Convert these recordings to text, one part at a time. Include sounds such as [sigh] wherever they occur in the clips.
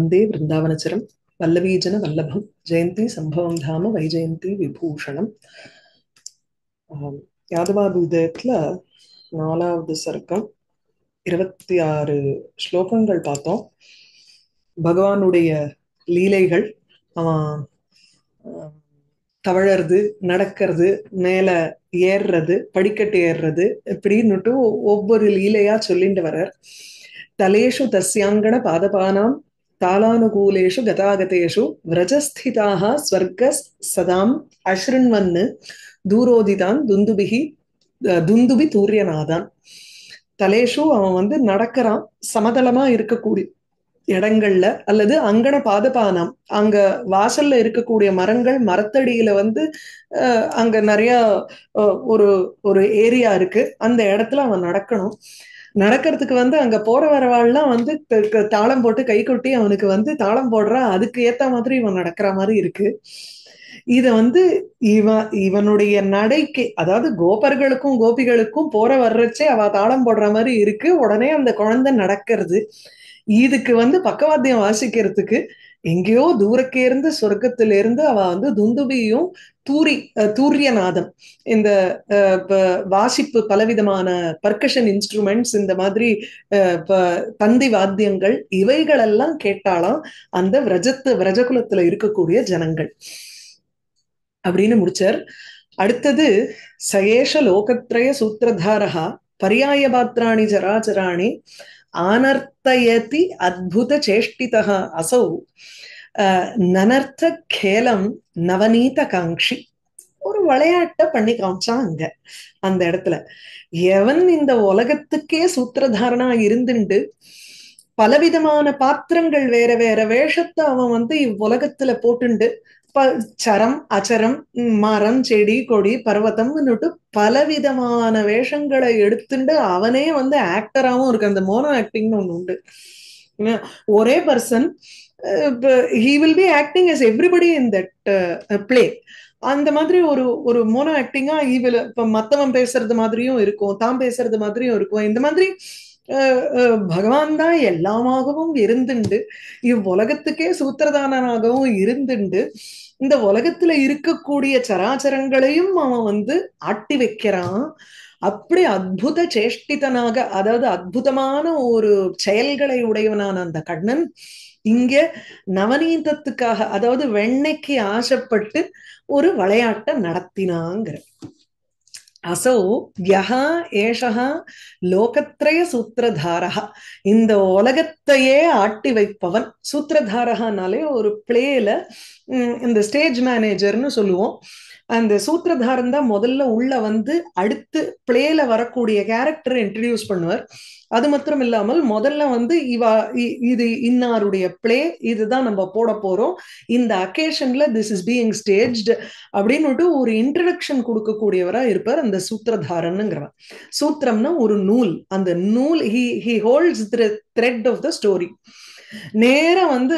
வந்தே விருந்தாவனச்சரம் வல்லவீஜன வல்லபம் ஜெயந்தி சம்பவம் தாம வைஜெயந்தி விபூஷணம் யாதவாபூதத்துல நாலாவது சர்க்கம் இருபத்தி ஆறு ஸ்லோகங்கள் பார்த்தோம் பகவானுடைய லீலைகள் அவன் தவழறது நடக்கிறது மேல ஏறுறது படிக்கட்டு ஏறுறது இப்படின்னுட்டு ஒவ்வொரு லீலையா சொல்லிட்டு வர்றார் தலேஷு தஸ்யாங்கன பாதபானாம் தாலானுகூலேஷு கதாகதேஷு விரஜஸ்திதாக ஸ்வர்க சதாம் அஷ்ருண்வன் தூரோதிதான் துந்துபிகி துந்துபி தூரியநாதான் தலேஷு அவன் வந்து நடக்கிறான் சமதளமா இருக்கக்கூடிய இடங்கள்ல அல்லது அங்கன பாதபானம் அங்க வாசல்ல இருக்கக்கூடிய மரங்கள் மரத்தடியில வந்து அங்க நிறைய ஒரு ஒரு ஏரியா இருக்கு அந்த இடத்துல அவன் நடக்கணும் நடக்கிறதுக்கு வந்து அங்க போற வரவாள்லாம் வந்து தாளம் போட்டு கை கொட்டி அவனுக்கு வந்து தாளம் போடுறான் அதுக்கு ஏத்த மாதிரி இவன் நடக்கிற மாதிரி இருக்கு இத வந்து இவன் இவனுடைய நடைக்கு அதாவது கோபர்களுக்கும் கோபிகளுக்கும் போற வர்றச்சே அவ தாளம் போடுற மாதிரி இருக்கு உடனே அந்த குழந்தை நடக்கிறது இதுக்கு வந்து பக்கவாத்தியம் வாசிக்கிறதுக்கு எங்கேயோ தூரக்கே இருந்து சொர்க்கத்துல இருந்து அவ வந்து துந்துபியும் தூரி தூரியநாதம் இந்த வாசிப்பு பலவிதமான பர்கஷன் இன்ஸ்ட்ருமெண்ட்ஸ் இந்த மாதிரி தந்தி வாத்தியங்கள் இவைகளெல்லாம் கேட்டாலாம் அந்த விரஜத்து விரஜகுலத்துல இருக்கக்கூடிய ஜனங்கள் அப்படின்னு முடிச்சார் அடுத்தது சயேஷ லோகத்ரய சூத்திரதாரகா பரியாய பாத்திராணி ஜராச்சராணி ஆனர்த்தயதி அத்புத சேஷ்டிதா அசௌ நனர்த்த கேலம் நவநீத காங்கி ஒரு விளையாட்ட பண்ணி காமிச்சான் அங்க அந்த இடத்துல எவன் இந்த உலகத்துக்கே சூத்திரதாரனா இருந்துண்டு பலவிதமான பாத்திரங்கள் வேற வேற வேஷத்தை அவன் வந்து இவ்வுலகத்துல போட்டுண்டு சரம் அச்சரம் மரம் செடி கொடி பர்வத்தம்னுட்டு பலவிதமான வேஷங்களை எடுத்துட்டு அவனே வந்து ஆக்டராகவும் இருக்கு அந்த மோனோ ஆக்டிங்னு ஒண்ணு உண்டு ஒரே person he will be acting as everybody in that play அந்த மாதிரி ஒரு ஒரு மோனோ ஆக்டிங்கா ஈவில் இப்போ மத்தவன் பேசுறது மாதிரியும் இருக்கும் தான் பேசுறது மாதிரியும் இருக்கும் இந்த மாதிரி பகவான் தான் எல்லாமாகவும் இருந்துண்டு இவ்வுலகத்துக்கே சூத்திரதானனாகவும் இருந்துண்டு இந்த உலகத்துல இருக்கக்கூடிய சராச்சரங்களையும் அவன் வந்து ஆட்டி வைக்கிறான் அப்படி அற்புத சேஷ்டிதனாக அதாவது அற்புதமான ஒரு செயல்களை உடையவனான அந்த கண்ணன் இங்க நவநீதத்துக்காக அதாவது வெண்ணைக்கு ஆசைப்பட்டு ஒரு விளையாட்டை நடத்தினாங்கிற அசௌ யஹா ஏஷா லோகத்ரய சூத்திரதாரகா இந்த உலகத்தையே ஆட்டி வைப்பவன் சூத்திரதாரகானாலே ஒரு பிளேல இந்த ஸ்டேஜ் மேனேஜர்னு சொல்லுவோம் அந்த சூத்திரதாரன் தான் முதல்ல உள்ள வந்து அடுத்து பிளேல வரக்கூடிய கேரக்டர் இன்ட்ரடியூஸ் பண்ணுவார் அது மாத்திரம் இல்லாமல் முதல்ல வந்து இவா இது இன்னாருடைய பிளே இதுதான் நம்ம போட போறோம் இந்த அக்கேஷன்ல திஸ் இஸ் பீயிங் ஸ்டேஜ்டு அப்படின்னுட்டு ஒரு இன்ட்ரடக்ஷன் கொடுக்கக்கூடியவரா இருப்பார் அந்த சூத்திரதாரன்ங்கிறவன் சூத்திரம்னா ஒரு நூல் அந்த நூல் he he holds thread of the story நேரம் வந்து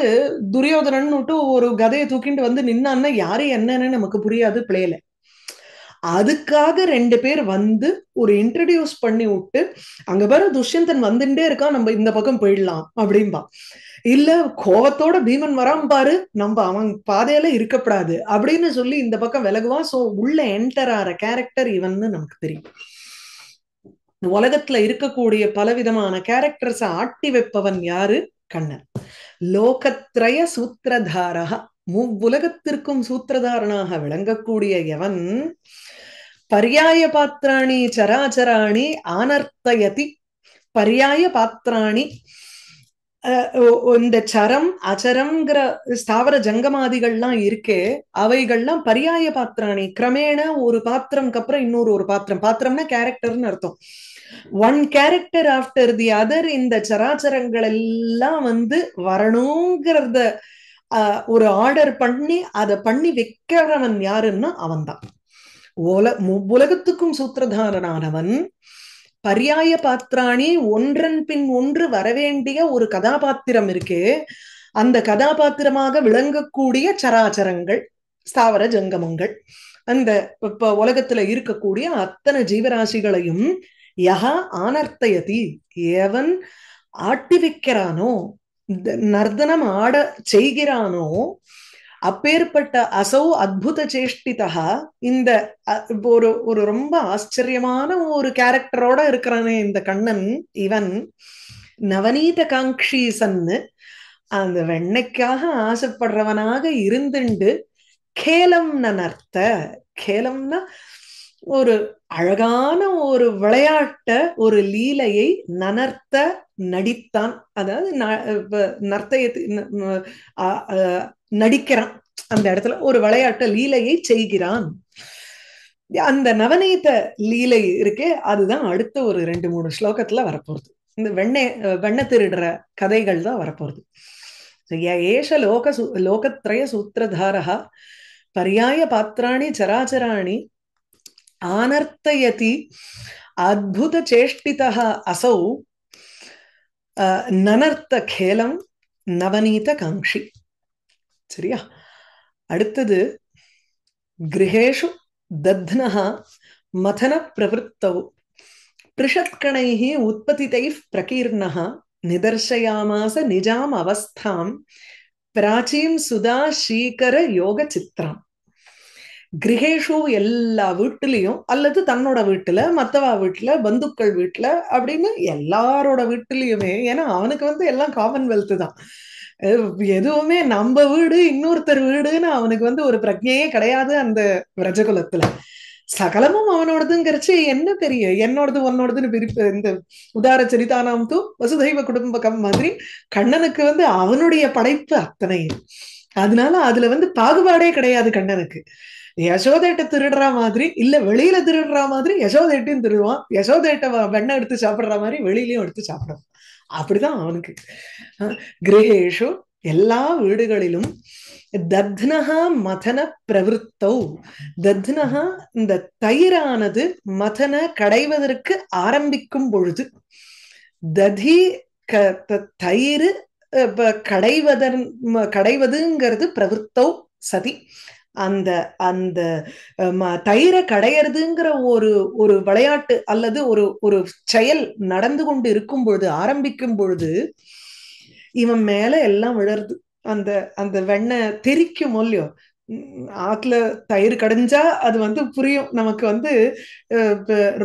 துரியோதனன்னுட்டு ஒரு கதையை தூக்கிட்டு வந்து நின்னான்னா யாரு என்னன்னு நமக்கு புரியாது பிளேல அதுக்காக ரெண்டு பேர் வந்து ஒரு இன்ட்ரடியூஸ் பண்ணி விட்டு அங்க பேர துஷ்யந்தன் வந்துட்டே இருக்கான் நம்ம இந்த பக்கம் போயிடலாம் அப்படின்பா இல்ல கோவத்தோட பீமன் வராம பாரு நம்ம அவன் பாதையில இருக்கப்படாது அப்படின்னு சொல்லி இந்த பக்கம் விலகுவான் சோ உள்ள என்டர் ஆற கேரக்டர் இவன் நமக்கு தெரியும் உலகத்துல இருக்கக்கூடிய பலவிதமான கேரக்டர்ஸ் ஆட்டி வைப்பவன் யாரு கண்ணன் லோகத்ரய சூத்திரதாரக மூவுலகத்திற்கும் சூத்திரதாரனாக விளங்கக்கூடிய எவன் பரியாய பாத்திராணி சராச்சராணி ஆனர்த்தயதி பரியாய பாத்திராணி இந்த சரம் அச்சரம்ங்கிற ஸ்தாவர ஜங்கமாதிகள்லாம் இருக்கு அவைகள்லாம் பரியாய பாத்திராணி கிரமேண ஒரு பாத்திரம்க்கு அப்புறம் இன்னொரு ஒரு பாத்திரம் பாத்திரம்னா கேரக்டர்னு அர்த்தம் one character after the other இந்த சராச்சரங்கள் எல்லாம் வந்து வரணுங்கிறத ஒரு ஆர்டர் பண்ணி அதை பண்ணி வைக்கிறவன் யாருன்னா அவன்தான் உல உலகத்துக்கும் சூத்திரதாரனானவன் பரியாய பாத்திராணி ஒன்றன் பின் ஒன்று வரவேண்டிய ஒரு கதாபாத்திரம் இருக்கு அந்த கதாபாத்திரமாக விளங்கக்கூடிய சராச்சரங்கள் ஸ்தாவர ஜங்கமங்கள் அந்த இப்ப உலகத்துல இருக்கக்கூடிய அத்தனை ஜீவராசிகளையும் யகா ஆனர்த்தயதி எவன் ஆட்டி வைக்கிறானோ நர்தனம் ஆட செய்கிறானோ அப்பேற்பட்ட அசௌ அத்புத சேஷ்டிதா இந்த ஒரு ஒரு ரொம்ப ஆச்சரியமான ஒரு கேரக்டரோட இருக்கிறானே இந்த கண்ணன் இவன் நவநீத காங்கி சன்னு அந்த வெண்ணைக்காக ஆசைப்படுறவனாக இருந்துண்டு கேலம் நர்த்த கேலம்னா ஒரு அழகான ஒரு விளையாட்ட ஒரு லீலையை நனர்த்த நடித்தான் அதாவது நர்த்தயத்தை நடிக்கிறான் அந்த இடத்துல ஒரு விளையாட்டு லீலையை செய்கிறான் அந்த நவநீத லீலை இருக்கே அதுதான் அடுத்த ஒரு ரெண்டு மூணு ஸ்லோகத்துல வரப்போறது இந்த வெண்ணெய் வெண்ண திருடுற கதைகள் தான் வரப்போறது ஏஷ லோக சு லோகத்ரய சூத்திரதாரா பரியாய பாத்திராணி சராச்சராணி ஆனர்த்தயதி அத்புத சேஷ்டிதா அசௌ நனர்த்த கேலம் நவநீத காங்கி சரியா அடுத்தது கிரகேஷு தத்னா மதன பிரவருத்தவு பிரிஷத்கணை உற்பத்திதை பிரகீர்ணா நிதர்சயாமாச நிஜாம் அவஸ்தாம் பிராச்சீம் சுதா ஸ்ரீகர யோக சித்திரம் கிரகேஷு எல்லா வீட்டுலயும் அல்லது தன்னோட வீட்டுல மத்தவா வீட்டுல பந்துக்கள் வீட்டுல அப்படின்னு எல்லாரோட வீட்டுலயுமே ஏன்னா அவனுக்கு வந்து எல்லாம் காமன்வெல்த் தான் எதுவுமே நம்ம வீடு இன்னொருத்தர் வீடுன்னு அவனுக்கு வந்து ஒரு பிரஜையே கிடையாது அந்த விரஜகுலத்துல சகலமும் அவனோடதுங்கிறச்சு என்ன பெரிய என்னோடது உன்னோடதுன்னு பிரிப்பு இந்த உதார சரிதானாம் தூ வசுதைவ குடும்பகம் மாதிரி கண்ணனுக்கு வந்து அவனுடைய படைப்பு அத்தனை அதனால அதுல வந்து பாகுபாடே கிடையாது கண்ணனுக்கு யசோதேட்ட திருடுற மாதிரி இல்ல வெளியில திருடுற மாதிரி யசோதேட்டையும் திருடுவான் யசோதேட்ட வெண்ணை எடுத்து சாப்பிடுற மாதிரி வெளியிலயும் எடுத்து சாப்பிடுவான் அப்படிதான் அவனுக்கு கிரகேஷு எல்லா வீடுகளிலும் தத்னஹா மதன பிரவருத்தௌ தத்னஹா இந்த தயிரானது மதன கடைவதற்கு ஆரம்பிக்கும் பொழுது ததி க தயிர் கடைவதன் கடைவதுங்கிறது பிரவருத்தௌ சதி அந்த அந்த தயிரை கடையிறதுங்கிற ஒரு ஒரு விளையாட்டு அல்லது ஒரு ஒரு செயல் நடந்து கொண்டு இருக்கும் பொழுது ஆரம்பிக்கும் பொழுது இவன் மேல எல்லாம் விழருது அந்த அந்த வெண்ணெய் தெரிக்கும் இல்லையோ ஆத்துல தயிர் கடைஞ்சா அது வந்து புரியும் நமக்கு வந்து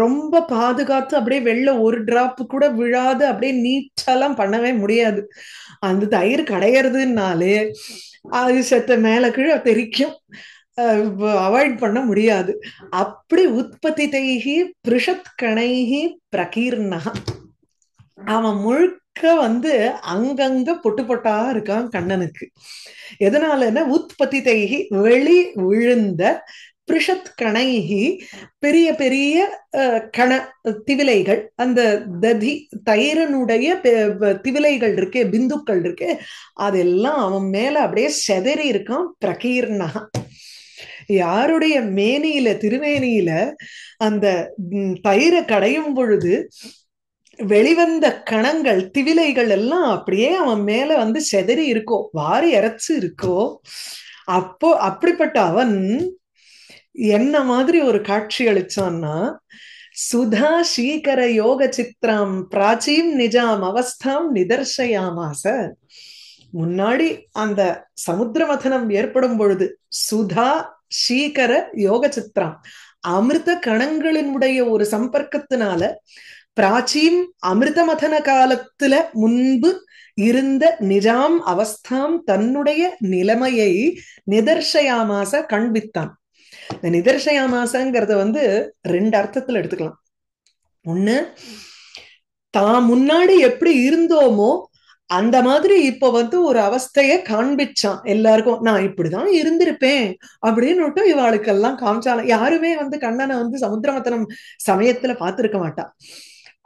ரொம்ப பாதுகாத்து அப்படியே வெள்ள ஒரு டிராப்பு கூட விழாது அப்படியே நீச்சாலாம் பண்ணவே முடியாது அந்த தயிர் கடையிறதுனாலே அது செத்த மேல கீழே தெரிக்கும் அவாய்ட் பண்ண முடியாது அப்படி உற்பத்தி தைகி பிரிஷத் கணைகி பிரகீர்ணா அவன் முழுக்க வந்து அங்கங்க பொட்டு பொட்டா இருக்கான் கண்ணனுக்கு எதனாலன்னா உற்பத்தி தைகி வெளி விழுந்த பிரிஷத் கணைகி பெரிய பெரிய கண திவிலைகள் அந்த ததி தயிரனுடைய திவிலைகள் இருக்கே பிந்துக்கள் இருக்கே அதெல்லாம் அவன் மேல அப்படியே செதறி இருக்கான் பிரகீர்ணா யாருடைய மேனியில திருமேனியில அந்த தயிரை கடையும் பொழுது வெளிவந்த கணங்கள் திவிலைகள் எல்லாம் அப்படியே அவன் மேல வந்து செதறி இருக்கோ வாரி இறைச்சு இருக்கோ அப்போ அப்படிப்பட்ட அவன் என்ன மாதிரி ஒரு காட்சி அளிச்சான்னா சுதா சீக்கர யோக சித்திரம் பிராச்சீம் நிஜாம் அவஸ்தாம் நிதர்சயாமாச முன்னாடி அந்த சமுத்திர மதனம் ஏற்படும் பொழுது சுதா சீக்கர யோக சித்திரம் அமிர்த கணங்களினுடைய ஒரு சம்பர்க்கத்தினால பிராச்சீம் அமிர்த மதன காலத்துல முன்பு இருந்த நிஜாம் அவஸ்தாம் தன்னுடைய நிலைமையை நிதர்சயாமாச கண்பித்தான் இந்த மாசங்கிறத வந்து ரெண்டு அர்த்தத்துல எடுத்துக்கலாம் ஒண்ணு தான் முன்னாடி எப்படி இருந்தோமோ அந்த மாதிரி இப்ப வந்து ஒரு அவஸ்தைய காண்பிச்சான் எல்லாருக்கும் நான் இப்படிதான் இருந்திருப்பேன் அப்படின்னு இவாளுக்கெல்லாம் காமிச்சாலும் யாருமே வந்து கண்ணனை வந்து சமுத்திரமத்தனம் சமயத்துல பாத்திருக்க மாட்டா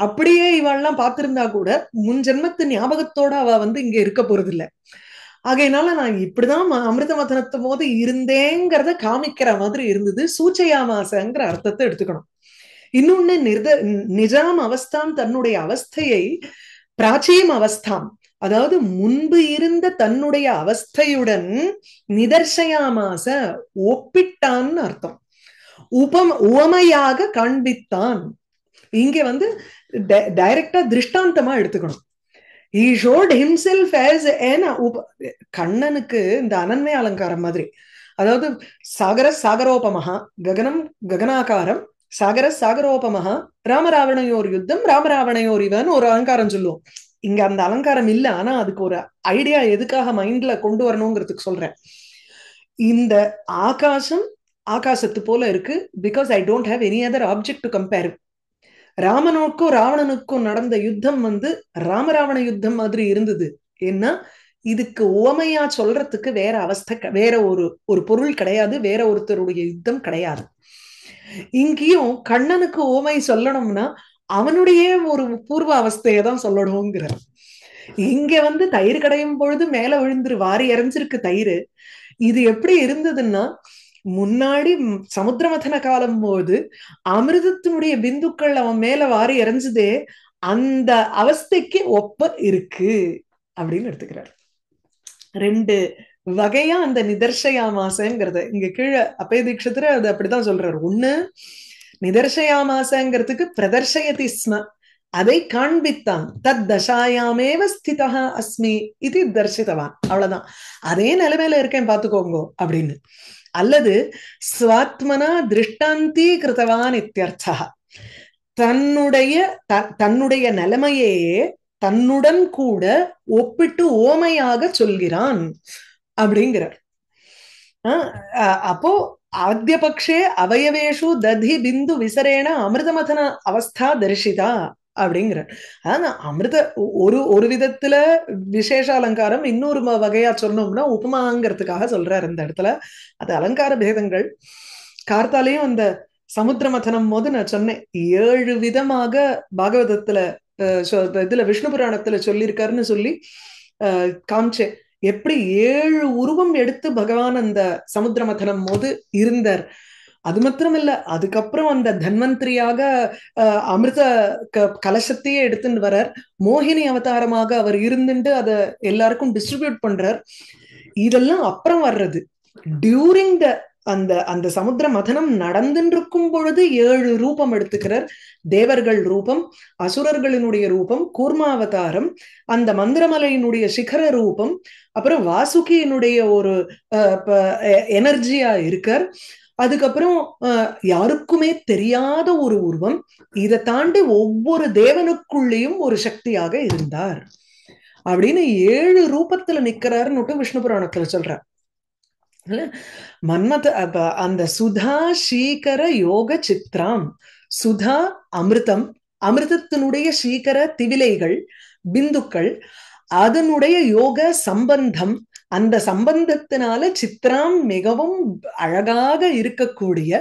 அப்படியே எல்லாம் பார்த்திருந்தா கூட முன் ஜென்மத்து ஞாபகத்தோட அவ வந்து இங்க இருக்க போறது ஆகையினால நான் இப்படிதான் அமிர்த மதனத்து போது இருந்தேங்கிறத காமிக்கிற மாதிரி இருந்தது சூச்சையாமாசங்கிற அர்த்தத்தை எடுத்துக்கணும் இன்னொன்னு நிர்த நிஜாம் அவஸ்தான் தன்னுடைய அவஸ்தையை பிராச்சீம் அவஸ்தாம் அதாவது முன்பு இருந்த தன்னுடைய அவஸ்தையுடன் நிதர்சயாமாச ஒப்பிட்டான்னு அர்த்தம் உபம் உவமையாக காண்பித்தான் இங்க வந்து டைரக்டா திருஷ்டாந்தமா எடுத்துக்கணும் ஹீ ஷோட் ஹிம்செல்ஃப் ஆஸ் ஏன்னா கண்ணனுக்கு இந்த அனன்மை அலங்காரம் மாதிரி அதாவது சாகர சாகரோபமஹா ககனம் ககனாகாரம் சாகர சாகரோபமஹா ராமராவணையோர் யுத்தம் ராமராவணையோர் இவன் ஒரு அலங்காரம் சொல்லுவோம் இங்க அந்த அலங்காரம் இல்ல ஆனா அதுக்கு ஒரு ஐடியா எதுக்காக மைண்ட்ல கொண்டு வரணுங்கிறதுக்கு சொல்றேன் இந்த ஆகாசம் ஆகாசத்து போல இருக்கு because I don't have any other object to compare ராமனுக்கும் ராவணனுக்கும் நடந்த யுத்தம் வந்து ராமராவண யுத்தம் மாதிரி இருந்தது ஏன்னா இதுக்கு உவமையா சொல்றதுக்கு வேற அவஸ்தை வேற ஒரு ஒரு பொருள் கிடையாது வேற ஒருத்தருடைய யுத்தம் கிடையாது இங்கேயும் கண்ணனுக்கு ஓமை சொல்லணும்னா அவனுடைய ஒரு பூர்வ அவஸ்தையதான் தான் சொல்லணுங்கிற இங்க வந்து தயிர் கடையும் பொழுது மேல விழுந்துரு வாரி இறைஞ்சிருக்கு தயிர் இது எப்படி இருந்ததுன்னா முன்னாடி சமுத்திரமதன காலம் போது அமிர்தத்தினுடைய பிந்துக்கள் அவன் மேல வாரி இறைஞ்சதே அந்த அவஸ்தைக்கு ஒப்ப இருக்கு அப்படின்னு எடுத்துக்கிறார் ரெண்டு வகையா அந்த நிதர்சயாமாசங்கிறத இங்க கீழே அப்பய தீட்சத்துல அது அப்படிதான் சொல்றாரு ஒண்ணு நிதர்சயாமாசங்கிறதுக்கு பிரதர்ஷயதி ஸ்ம அதை காண்பித்தான் தத் தசாயாமேவ ஸ்திதா அஸ்மி இது தர்சிதவான் அவ்வளவுதான் அதே நிலைமையில இருக்கேன் பாத்துக்கோங்கோ அப்படின்னு அல்லது ஸ்வாத்மனா திருஷ்டாந்தி கிருத்தவான் இத்தியர்த்தா தன்னுடைய த தன்னுடைய நிலைமையே தன்னுடன் கூட ஒப்பிட்டு ஓமையாக சொல்கிறான் அப்படிங்கிறார் அப்போ ஆத்தியபக்ஷே அவயவேஷு ததி பிந்து விசரேண அமிர்தமதன அவஸ்தா தரிசிதா அப்படிங்கிற ஆனா அமிர்த ஒரு ஒரு விதத்துல விசேஷ அலங்காரம் இன்னொரு வகையா சொன்னோம்னா உபமாங்கிறதுக்காக சொல்றாரு இந்த இடத்துல அது அலங்கார பேதங்கள் கார்த்தாலையும் அந்த சமுத்திர மதனம் போது நான் சொன்னேன் ஏழு விதமாக பாகவதத்துல இதுல விஷ்ணு புராணத்துல சொல்லியிருக்காருன்னு சொல்லி காமிச்சேன் எப்படி ஏழு உருவம் எடுத்து பகவான் அந்த சமுத்திர மதனம் போது இருந்தார் அது இல்ல அதுக்கப்புறம் அந்த தன்வந்திரியாக அமிர்த கலசத்தையே எடுத்துட்டு வரார் மோகினி அவதாரமாக அவர் இருந்துட்டு அதை எல்லாருக்கும் டிஸ்ட்ரிபியூட் பண்றார் இதெல்லாம் அப்புறம் வர்றது டியூரிங் த அந்த அந்த சமுத்திர மதனம் நடந்துருக்கும் பொழுது ஏழு ரூபம் எடுத்துக்கிறார் தேவர்கள் ரூபம் அசுரர்களினுடைய ரூபம் கூர்மாவதாரம் அந்த மந்திரமலையினுடைய சிகர ரூபம் அப்புறம் வாசுகியினுடைய ஒரு எனர்ஜியா இருக்கார் அதுக்கப்புறம் யாருக்குமே தெரியாத ஒரு உருவம் இதை தாண்டி ஒவ்வொரு தேவனுக்குள்ளேயும் ஒரு சக்தியாக இருந்தார் அப்படின்னு ஏழு ரூபத்துல நிக்கிறாருன்னு விஷ்ணு புராணத்துல சொல்றார் மன்மத அந்த சுதா சீக்கர யோக சித்ராம் சுதா அமிர்தம் அமிர்தத்தினுடைய சீக்கர திவிலைகள் பிந்துக்கள் அதனுடைய யோக சம்பந்தம் அந்த சம்பந்தத்தினால சித்ராம் மிகவும் அழகாக இருக்கக்கூடிய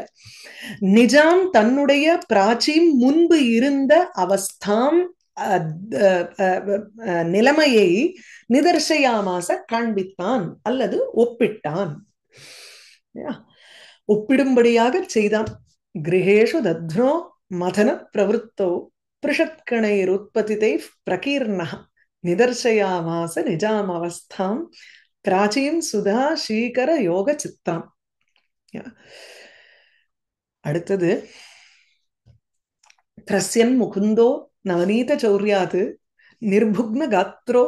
நிஜாம் தன்னுடைய பிராச்சீம் முன்பு இருந்த அவஸ்தாம் நிலைமையை நிதர்சையாமாச காண்பித்தான் அல்லது ஒப்பிட்டான் ஒப்பிடும்படியாக செய்தான் கிரகேஷு தத்னோ மதன பிரவருத்தோ தை பிரகீர்ணா நிதர்சையாமாச நிஜாம் அவஸ்தாம் பிராச்சியும் சுதா ஸ்ரீகர யோக சித்தாம் அடுத்தது பிரஸ்யன் முகுந்தோ நவநீத சௌரியாது நிர்புக்ன காத்ரோ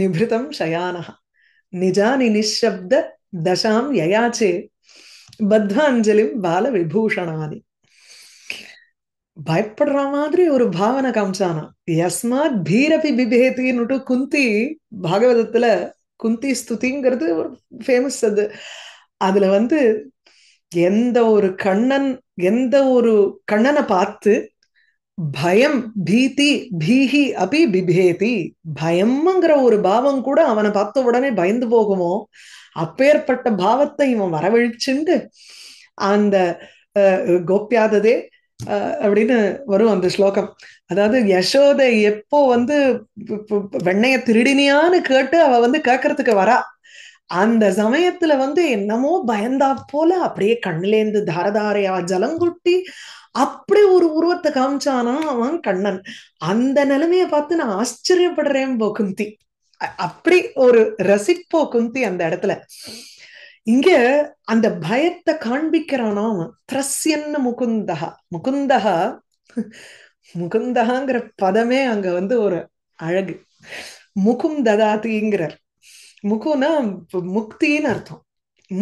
நிபிருதம் ஷயானஹ நிஜானி நிஷப்த தசாம் யயாச்சே பத்வாஞ்சலிம் பால விபூஷணாதி பயப்படுற மாதிரி ஒரு பாவனை காமிச்சானா யஸ்மாத் பீரபி பிபேத்தின்னுட்டு குந்தி பாகவதத்துல குந்தி ஸ்துதிங்கிறது ஒரு ஃபேமஸ் அது அதுல வந்து எந்த ஒரு கண்ணன் எந்த ஒரு கண்ணனை பார்த்து பயம் பீதி பீஹி அபி பிபேதி பயம்ங்கிற ஒரு பாவம் கூட அவனை பார்த்த உடனே பயந்து போகுமோ அப்பேற்பட்ட பாவத்தை இவன் வரவழிச்சுண்டு அந்த கோப்பியாததே அப்படின்னு வரும் அந்த ஸ்லோகம் அதாவது யசோதை எப்போ வந்து வெண்ணைய திருடினியான்னு கேட்டு அவ வந்து கேட்கறதுக்கு வரா அந்த சமயத்துல வந்து என்னமோ பயந்தா போல அப்படியே கண்ணிலேந்து தாரதாரையா ஜலங்குட்டி அப்படி ஒரு உருவத்தை காமிச்சானா அவன் கண்ணன் அந்த நிலைமைய பார்த்து நான் ஆச்சரியப்படுறேன் போ குந்தி அப்படி ஒரு ரசிப்போ குந்தி அந்த இடத்துல இங்க அந்த பயத்தை காண்பிக்கிறானோ அவன் திரஸ்யன்னு முகுந்தகா முகுந்தகா முகுந்தகாங்கிற பதமே அங்க வந்து ஒரு அழகு முகுந்ததாதிங்கிறார் முகுனா முக்தின்னு அர்த்தம்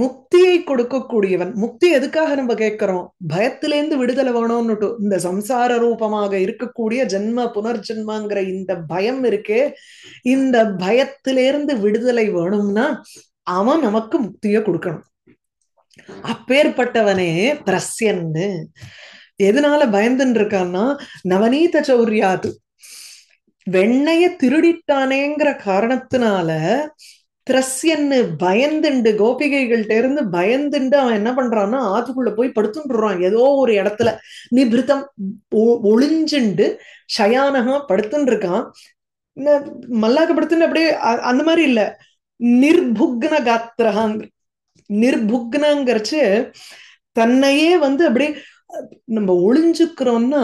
முக்தியை கொடுக்கக்கூடியவன் முக்தி எதுக்காக நம்ம கேட்கிறோம் பயத்திலேருந்து விடுதலை வேணும்னுட்டு இந்த சம்சார ரூபமாக இருக்கக்கூடிய ஜென்ம புனர்ஜென்மாங்கிற இந்த பயம் இருக்கே இந்த பயத்திலேருந்து விடுதலை வேணும்னா அவன் நமக்கு முக்திய கொடுக்கணும் அப்பேற்பட்டவனே பிரஸ்யன்னு எதனால பயந்துன்னு இருக்கான்னா நவநீத சௌரியாது வெண்ணைய திருடிட்டானேங்கிற காரணத்தினால திரஸ்யன்னு பயந்துண்டு கோபிகைகள்ட்ட இருந்து பயந்துண்டு அவன் என்ன பண்றான்னா ஆத்துக்குள்ள போய் படுத்துன்றான் ஏதோ ஒரு இடத்துல நிபிருத்தம் ஒளிஞ்சுண்டு ஷயானகா படுத்துன்னு இருக்கான் மல்லாக்க படுத்துன்னு அப்படியே அந்த மாதிரி இல்லை நிர்புக்ன காத்திரஹாங்க நிர்புக்னங்கிறச்சு தன்னையே வந்து அப்படியே நம்ம ஒளிஞ்சுக்கிறோம்னா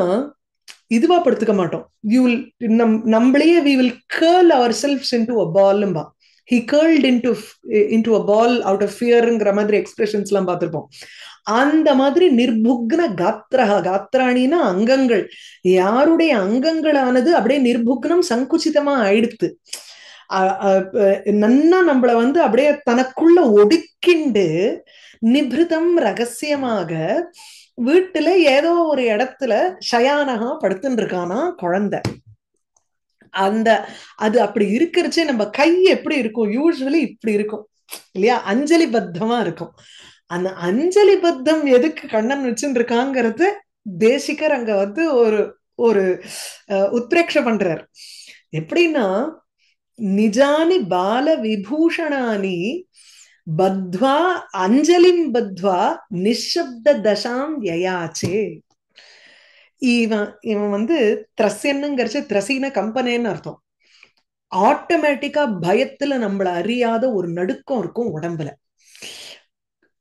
இதுவா படுத்துக்க மாட்டோம் யூ வில் நம் நம்மளையே we will curl ourselves into a பால்ம்பா he curled into into a ball out of ஃபியருங்கிற மாதிரி எக்ஸ்பிரஷன்ஸ் எல்லாம் பார்த்துருப்போம் அந்த மாதிரி நிர்புக்ன காத்திரஹா காத்திராணினா அங்கங்கள் யாருடைய அங்கங்களானது அப்படியே நிர்புக்னம் சங்குச்சிதமா ஆயிடுத்து நன்னா நம்மள வந்து அப்படியே தனக்குள்ள ஒடுக்கிண்டு நிபிருதம் ரகசியமாக வீட்டுல ஏதோ ஒரு இடத்துல ஷயானகா படுத்துட்டு இருக்கானா குழந்தை அந்த அது அப்படி இருக்கிறச்சே நம்ம கை எப்படி இருக்கும் யூஸ்வலி இப்படி இருக்கும் இல்லையா அஞ்சலி பத்தமா இருக்கும் அந்த அஞ்சலி பத்தம் எதுக்கு கண்ணன் வச்சுட்டு இருக்காங்கிறது தேசிகர் அங்க வந்து ஒரு ஒரு உத்ரேட்ச பண்றார் எப்படின்னா నిజాని బాల విభూషణాని బద్ధ్వా అంజలిం బద్ధ్వా నిశ్శబ్ద దశాం యయాచే இவன் இவன் வந்து த்ரஸ்யன்னுங்கிறச்சு திரசீன கம்பனேன்னு அர்த்தம் ஆட்டோமேட்டிக்கா பயத்துல நம்மளை அறியாத ஒரு நடுக்கம் இருக்கும் உடம்புல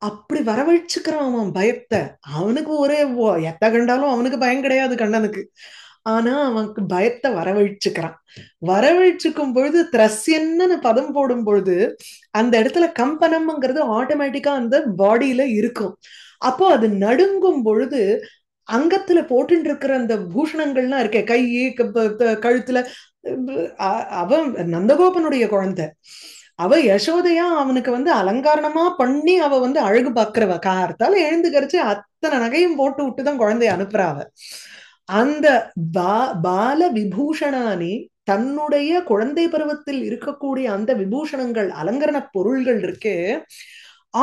அப்படி வரவழிச்சுக்கிறான் அவன் பயத்தை அவனுக்கு ஒரே எத்த கண்டாலும் அவனுக்கு பயம் கிடையாது கண்ணனுக்கு ஆனா அவனுக்கு பயத்தை வரவழிச்சுக்கிறான் வரவழிச்சுக்கும் பொழுது திரஸ்யன்னு பதம் போடும் பொழுது அந்த இடத்துல கம்பனம்ங்கிறது ஆட்டோமேட்டிக்கா அந்த பாடியில இருக்கும் அப்போ அது நடுங்கும் பொழுது அங்கத்துல போட்டு இருக்கிற அந்த பூஷணங்கள்லாம் இருக்க கை கழுத்துல அவன் நந்தகோபனுடைய குழந்தை அவ யசோதையா அவனுக்கு வந்து அலங்காரணமா பண்ணி அவ வந்து அழகு பாக்குறவ கார்த்தால எழுந்து கரைச்சு அத்தனை நகையும் போட்டு விட்டுதான் குழந்தைய அனுப்புறாவ அந்த பா பால விபூஷணானே தன்னுடைய குழந்தை பருவத்தில் இருக்கக்கூடிய அந்த விபூஷணங்கள் அலங்கரண பொருள்கள் இருக்கு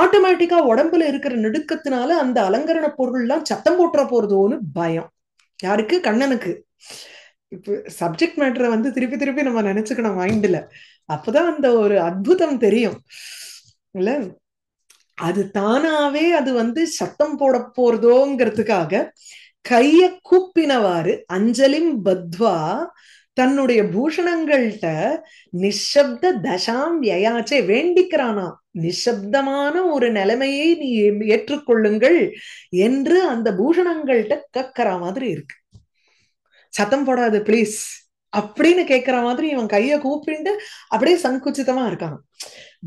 ஆட்டோமேட்டிக்கா உடம்புல இருக்கிற நெடுக்கத்தினால அந்த அலங்கரண பொருள்லாம் சத்தம் போட்டுற போறதோன்னு பயம் யாருக்கு கண்ணனுக்கு இப்ப சப்ஜெக்ட் மேட்டரை வந்து திருப்பி திருப்பி நம்ம நினைச்சுக்கணும் மைண்ட்ல அப்பதான் அந்த ஒரு அற்புதம் தெரியும் இல்ல அது தானாவே அது வந்து சத்தம் போட போறதோங்கிறதுக்காக கைய கூப்பினவாறு அஞ்சலிம் பத்வா தன்னுடைய பூஷணங்கள்ட நிஷப்த தசாம் யயாச்சே வேண்டிக்கிறானா நிஷப்தமான ஒரு நிலைமையை நீ ஏற்றுக்கொள்ளுங்கள் என்று அந்த பூஷணங்கள்ட்ட கக்கிற மாதிரி இருக்கு சத்தம் போடாது பிளீஸ் அப்படின்னு கேக்குற மாதிரி இவன் கைய கூப்பிட்டு அப்படியே சங்குச்சிதமா இருக்கான்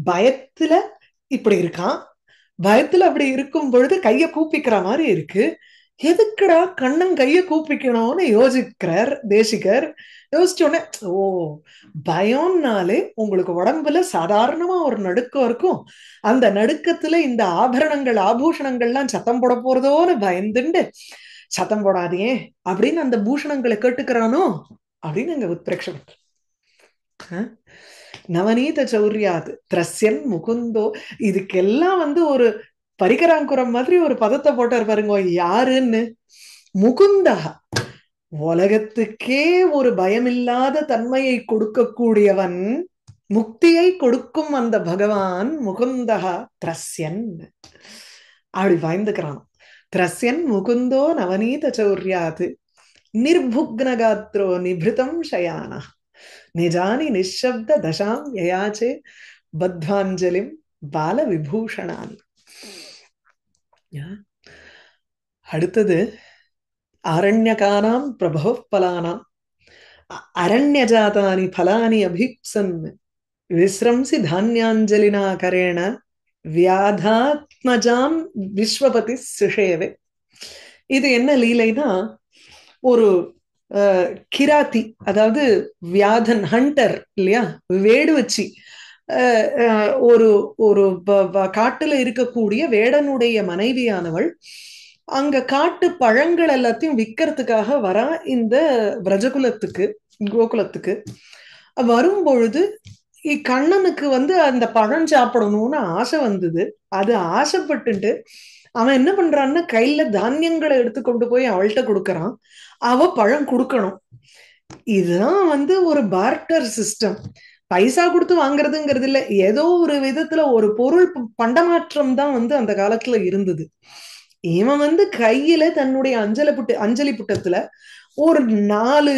பயத்துல இப்படி இருக்கான் பயத்துல அப்படி இருக்கும் பொழுது கைய கூப்பிக்கிற மாதிரி இருக்கு எதுக்குடா கண்ணன் கையை கூப்பிக்கணும்னு யோசிக்கிறார் தேசிகர் யோசிச்சோடனே ஓ பயம்னாலே உங்களுக்கு உடம்புல சாதாரணமா ஒரு நடுக்கம் இருக்கும் அந்த நடுக்கத்துல இந்த ஆபரணங்கள் ஆபூஷணங்கள்லாம் சத்தம் போட போறதோன்னு பயந்துண்டு சத்தம் போடாதே அப்படின்னு அந்த பூஷணங்களை கேட்டுக்கிறானோ அப்படின்னு அங்க உத்ரேஷம் நவநீத சௌரியாது திரஸ்யன் முகுந்தோ இதுக்கெல்லாம் வந்து ஒரு பரிகராங்குரம் மாதிரி ஒரு பதத்தை போட்டார் பாருங்க யாருன்னு முகுந்தா உலகத்துக்கே ஒரு பயமில்லாத தன்மையை கொடுக்கக்கூடியவன் முக்தியை கொடுக்கும் அந்த பகவான் முகுந்தா திரஸ்யன் அப்படி பயந்துக்கிறான் திரஸ்யன் முகுந்தோ நவநீத சௌர்யாது நிர்புக்னகாத்ரோ நிபிருதம் ஷயானா நிஜானி நிஷப்த தசாம் யயாச்சே பத்வாஞ்சலிம் பால விபூஷணான் அடுத்தது அரண்யகானாம் பிரபவ பலானாம் அரண்யஜாதானி பலானி அபிப்சன் விஸ்ரம்சி தானியாஞ்சலினா கரேண வியாதாத்மஜாம் விஸ்வபதி சுஷேவே இது என்ன லீலைனா ஒரு கிராத்தி அதாவது வியாதன் ஹண்டர் இல்லையா வேடுவச்சி ஒரு ஒரு காட்டுல இருக்கக்கூடிய வேடனுடைய மனைவியானவள் அங்க காட்டு பழங்கள் எல்லாத்தையும் விற்கிறதுக்காக வரா இந்த விரஜகுலத்துக்கு கோகுலத்துக்கு வரும் பொழுது கண்ணனுக்கு வந்து அந்த பழம் சாப்பிடணும்னு ஆசை வந்தது அது ஆசைப்பட்டுட்டு அவன் என்ன பண்றான்னா கையில தானியங்களை எடுத்து கொண்டு போய் அவள்கிட்ட கொடுக்கறான் அவ பழம் கொடுக்கணும் இதுதான் வந்து ஒரு பார்ட்டர் சிஸ்டம் பைசா கொடுத்து வாங்குறதுங்கிறது இல்ல ஏதோ ஒரு விதத்துல ஒரு பொருள் பண்டமாற்றம் தான் வந்து அந்த காலத்துல இருந்தது இவன் வந்து கையில தன்னுடைய அஞ்சலி புட்டு அஞ்சலி புட்டத்துல ஒரு நாலு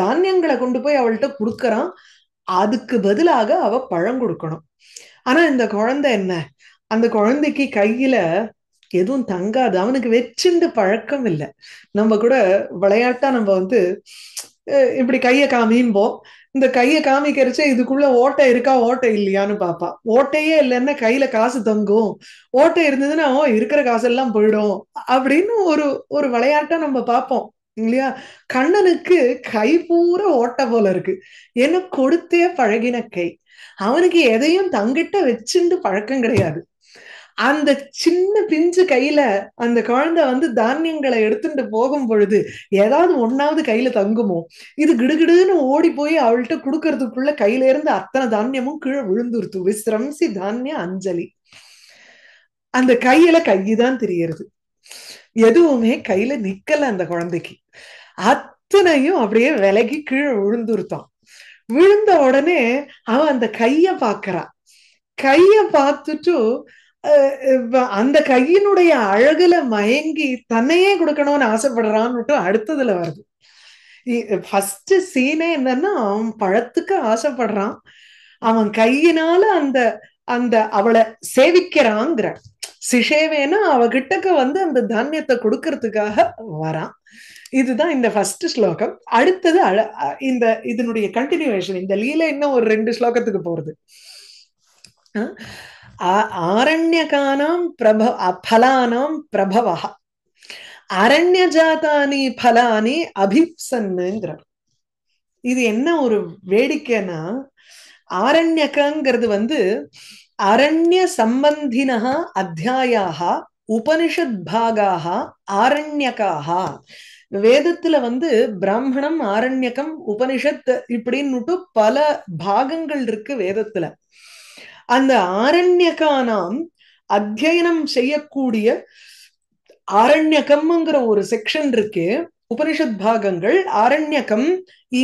தானியங்களை கொண்டு போய் அவள்கிட்ட கொடுக்கறான் அதுக்கு பதிலாக அவ பழம் கொடுக்கணும் ஆனா இந்த குழந்தை என்ன அந்த குழந்தைக்கு கையில எதுவும் தங்காது அவனுக்கு வெச்சுண்டு பழக்கம் இல்லை நம்ம கூட விளையாட்டா நம்ம வந்து இப்படி கையை காமியும்போ இந்த கையை காமிக்கிறச்ச இதுக்குள்ள ஓட்டை இருக்கா ஓட்டை இல்லையான்னு பாப்பா ஓட்டையே இல்லைன்னா கையில காசு தங்கும் ஓட்டை இருந்ததுன்னா ஓ இருக்கிற காசெல்லாம் போயிடும் அப்படின்னு ஒரு ஒரு விளையாட்டா நம்ம பார்ப்போம் இல்லையா கண்ணனுக்கு கை பூரா ஓட்டை போல இருக்கு என்ன கொடுத்தே பழகின கை அவனுக்கு எதையும் தங்கிட்ட வச்சுண்டு பழக்கம் கிடையாது அந்த சின்ன பிஞ்சு கையில அந்த குழந்தை வந்து தானியங்களை எடுத்துட்டு போகும் பொழுது ஏதாவது ஒன்னாவது கையில தங்குமோ இது கிடுகிடுன்னு ஓடி போய் அவள்கிட்ட கொடுக்கறதுக்குள்ள கையில இருந்து அத்தனை தானியமும் கீழே விழுந்துருத்து விசிரம்சி தானிய அஞ்சலி அந்த கையில கைதான் தெரியறது எதுவுமே கையில நிக்கல அந்த குழந்தைக்கு அத்தனையும் அப்படியே விலகி கீழே விழுந்துருத்தான் விழுந்த உடனே அவன் அந்த கைய பாக்குறான் கைய பார்த்துட்டு அந்த கையினுடைய அழகுல மயங்கி தன்னையே கொடுக்கணும்னு ஆசைப்படுறான்னு அடுத்ததுல வருது ஃபர்ஸ்ட் சீனே என்னன்னா அவன் பழத்துக்கு ஆசைப்படுறான் அவன் கையினால அந்த அந்த அவளை சேவிக்கிறாங்கிற சிஷேவேனா அவகிட்டக்க வந்து அந்த தானியத்தை கொடுக்கறதுக்காக வரான் இதுதான் இந்த ஃபர்ஸ்ட் ஸ்லோகம் அடுத்தது அழ இந்த இதனுடைய கண்டினியூவேஷன் இந்த லீல இன்னும் ஒரு ரெண்டு ஸ்லோகத்துக்கு போறது ఆరణ్యకానాం பிரபவ ఫలానాం பிரபவ அரண்யஜாதானி பலானி அபிப்சன்னுங்கிற இது என்ன ஒரு வேடிக்கைன்னா ஆரண்யகங்கிறது வந்து அரண்ய சம்பந்தினா அத்தியாயாக உபனிஷத் பாகாக ஆரண்யகாக வேதத்துல வந்து பிராமணம் ஆரண்யகம் உபனிஷத் இப்படின்னுட்டு பல பாகங்கள் இருக்கு வேதத்துல அந்த ஆரண்யக்கானாம் அத்தியனம் செய்யக்கூடிய ஆரண்யகம்ங்கிற ஒரு செக்ஷன் இருக்கு உபனிஷத் பாகங்கள் ஆரண்யகம்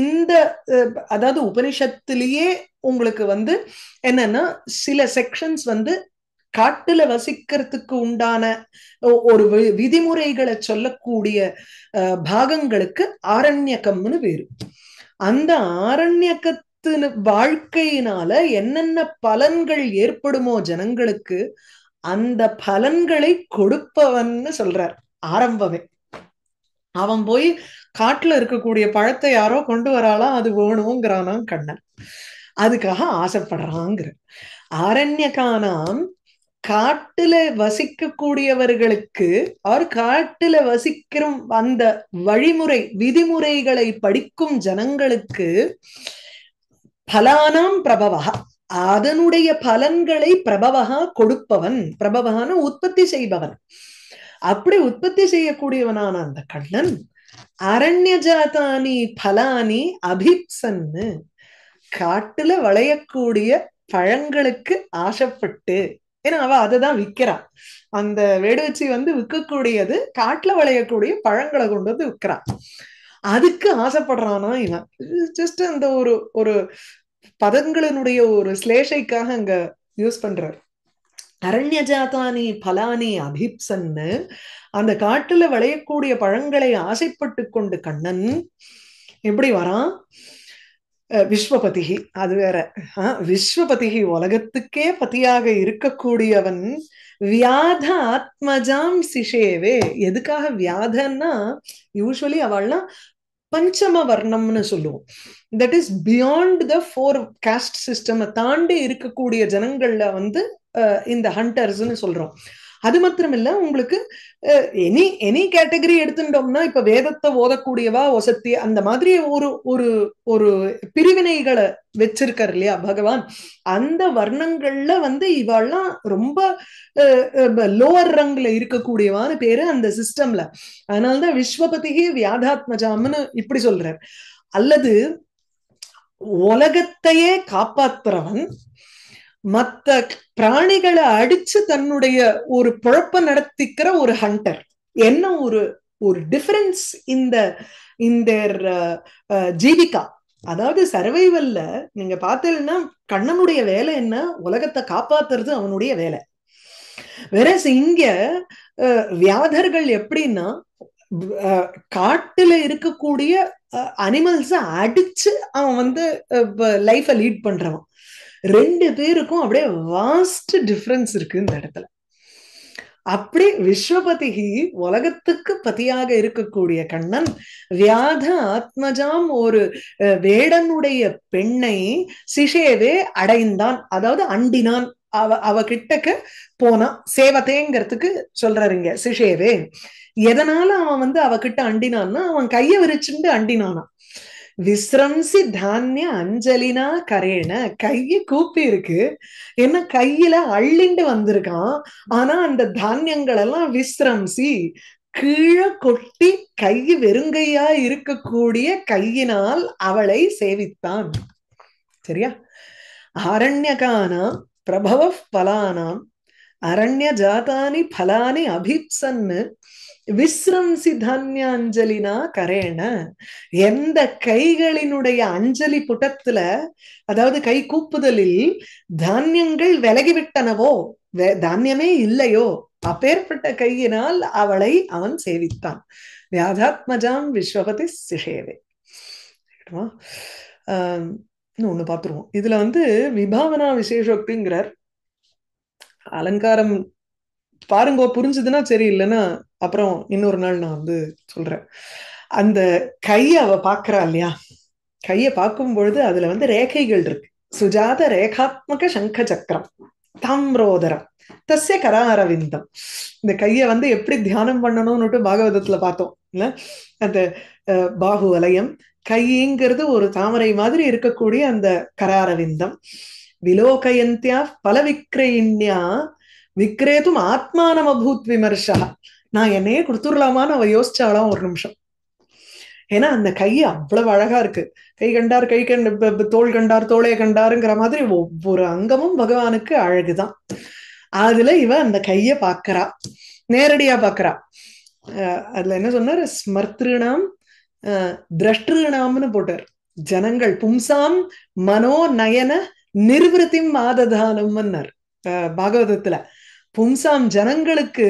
இந்த அதாவது உபனிஷத்திலேயே உங்களுக்கு வந்து என்னன்னா சில செக்ஷன்ஸ் வந்து காட்டுல வசிக்கிறதுக்கு உண்டான ஒரு விதிமுறைகளை சொல்லக்கூடிய பாகங்களுக்கு ஆரண்யகம்னு வேறு அந்த ஆரண்யக்க அத்தனை வாழ்க்கையினால என்னென்ன பலன்கள் ஏற்படுமோ ஜனங்களுக்கு அந்த பலன்களை கொடுப்பவன்னு சொல்றார் ஆரம்பமே அவன் போய் காட்டுல இருக்கக்கூடிய பழத்தை யாரோ கொண்டு வராலாம் அது வேணுங்கிறானா கண்ணன் அதுக்காக ஆசைப்படுறாங்கிற ஆரண்யகானாம் காட்டுல வசிக்கக்கூடியவர்களுக்கு அவர் காட்டுல வசிக்கிற அந்த வழிமுறை விதிமுறைகளை படிக்கும் ஜனங்களுக்கு பலானாம் பிரபவகா அதனுடைய பலன்களை பிரபவகா கொடுப்பவன் பிரபவகான உற்பத்தி செய்பவன் அப்படி உற்பத்தி செய்யக்கூடியவனான அந்த கண்ணன் அரண்ய ஜாதானி பலானி அபிப்சன்னு காட்டுல வளையக்கூடிய பழங்களுக்கு ஆசைப்பட்டு ஏன்னா அவ அதைதான் விற்கிறான் அந்த வேடுவச்சி வந்து விற்கக்கூடியது காட்டுல வளையக்கூடிய பழங்களை கொண்டு வந்து விற்கிறான் அதுக்கு ஆசைப்படுறானா இவன் ஜஸ்ட் அந்த ஒரு ஒரு பதங்களினுடைய ஒரு ஸ்லேஷைக்காக அங்க யூஸ் பண்றார் அரண்ய ஜாதானி பலானி அபிப்சன்னு அந்த காட்டுல விளையக்கூடிய பழங்களை ஆசைப்பட்டு கொண்டு கண்ணன் எப்படி வரான் விஸ்வபதிகி அது வேற ஆஹ் விஸ்வபதிகி உலகத்துக்கே பதியாக இருக்கக்கூடியவன் வியாத ஆத்மஜாம் சிஷேவே எதுக்காக வியாதன்னா யூஸ்வலி அவள்னா பஞ்சம வர்ணம்னு சொல்லுவோம் that is beyond the four caste system தாண்டி இருக்கக்கூடிய ஜனங்கள்ல வந்து இந்த ஹண்டர்ஸ்ன்னு சொல்றோம் அது இல்ல உங்களுக்கு எனி எனி கேட்டகரி எடுத்துட்டோம்னா இப்ப வேதத்தை ஓதக்கூடியவா ஒசத்தி அந்த மாதிரி ஒரு ஒரு ஒரு பிரிவினைகளை வச்சிருக்காரு இல்லையா பகவான் அந்த வர்ணங்கள்ல வந்து இவெல்லாம் ரொம்ப லோவர் ரங்ல இருக்கக்கூடியவான்னு பேரு அந்த சிஸ்டம்ல அதனாலதான் விஸ்வபதிகி வியாதாத்மஜாம்னு இப்படி சொல்றார் அல்லது உலகத்தையே காப்பாத்துறவன் மத்த பிராணிகளை அடிச்சு தன்னுடைய ஒரு குழப்ப நடத்திக்கிற ஒரு ஹண்டர் என்ன ஒரு ஒரு டிஃபரன்ஸ் இந்த இந்த ஜீவிகா அதாவது சர்வைவல்ல நீங்க பார்த்தீங்கன்னா கண்ணனுடைய வேலை என்ன உலகத்தை காப்பாத்துறது அவனுடைய வேலை வேற இங்க வியாதர்கள் எப்படின்னா காட்டுல இருக்கக்கூடிய அனிமல்ஸ அடிச்சு அவன் வந்து லைஃப லீட் பண்றவன் ரெண்டு பேருக்கும் அப்படியே வாஸ்ட் டிஃப்ரென்ஸ் இருக்கு இந்த இடத்துல அப்படி விஸ்வபதிகி உலகத்துக்கு பதியாக இருக்கக்கூடிய கண்ணன் வியாத ஆத்மஜாம் ஒரு வேடனுடைய பெண்ணை சிஷேவே அடைந்தான் அதாவது அண்டினான் அவ அவ கிட்டக்க போனான் சேவத்தேங்கிறதுக்கு சொல்றாருங்க சிஷேவே எதனால அவன் வந்து அவகிட்ட அண்டினான்னா அவன் கைய விரிச்சுண்டு அண்டினானா விஸ்ரம்சி தானிய அஞ்சலினா கரேன கைய கூப்பி இருக்கு என்ன கையில அள்ளிண்டு வந்திருக்கான் ஆனா அந்த தானியங்கள் எல்லாம் விஸ்ரம்சி கீழே கொட்டி கை வெறுங்கையா இருக்கக்கூடிய கையினால் அவளை சேவித்தான் சரியா ஆரண்யகானா பிரபவ பலானாம் அரண்ய ஜாதானி பலானி அபிப்சன்னு விஸ்ரம்சி அஞ்சலினா கரேன எந்த கைகளினுடைய அஞ்சலி புட்டத்துல அதாவது கை கூப்புதலில் தானியங்கள் விலகிவிட்டனவோ தானியமே இல்லையோ அப்பேற்பட்ட கையினால் அவளை அவன் சேவித்தான் வியாதாத்மஜாம் விஸ்வபதி சிஷேவே ஒண்ணு பார்த்துருவோம் இதுல வந்து விபாவனா விசேஷோக்திங்கிறார் அலங்காரம் பாருங்க புரிஞ்சுதுன்னா சரி இல்லைன்னா அப்புறம் இன்னொரு நாள் நான் வந்து சொல்றேன் அந்த கைய அவ பாக்குறா இல்லையா கையை பார்க்கும் பொழுது அதுல வந்து ரேகைகள் இருக்கு சுஜாத ரேகாத்மக சங்க சக்கரம் தாம்ரோதரம் தசிய கராரவிந்தம் இந்த கையை வந்து எப்படி தியானம் பண்ணணும்னுட்டு பாகவதத்துல பார்த்தோம் இல்ல அந்த பாகு வலயம் கைங்கிறது ஒரு தாமரை மாதிரி இருக்கக்கூடிய அந்த கராரவிந்தம் விலோகயந்தியா பல விக்ரயிண்யா விக்ரேதும் அபூத் விமர்சா நான் என்னையே கொடுத்துடலாமான்னு அவ யோசிச்சாலாம் ஒரு நிமிஷம் ஏன்னா அந்த கை அவ்வளவு அழகா இருக்கு கை கண்டார் கை கண்ட தோல் கண்டார் தோளே கண்டாருங்கிற மாதிரி ஒவ்வொரு அங்கமும் பகவானுக்கு அழகுதான் அதுல இவ அந்த கைய பாக்குறா நேரடியா பாக்குறா அதுல என்ன சொன்னார் ஸ்மர்திருணாம் திரஷ்டிருணாம்னு போட்டார் ஜனங்கள் பும்சாம் மனோ நயன நிர்வத்தி மாததானம் பாகவதத்துல பும்சாம் ஜனங்களுக்கு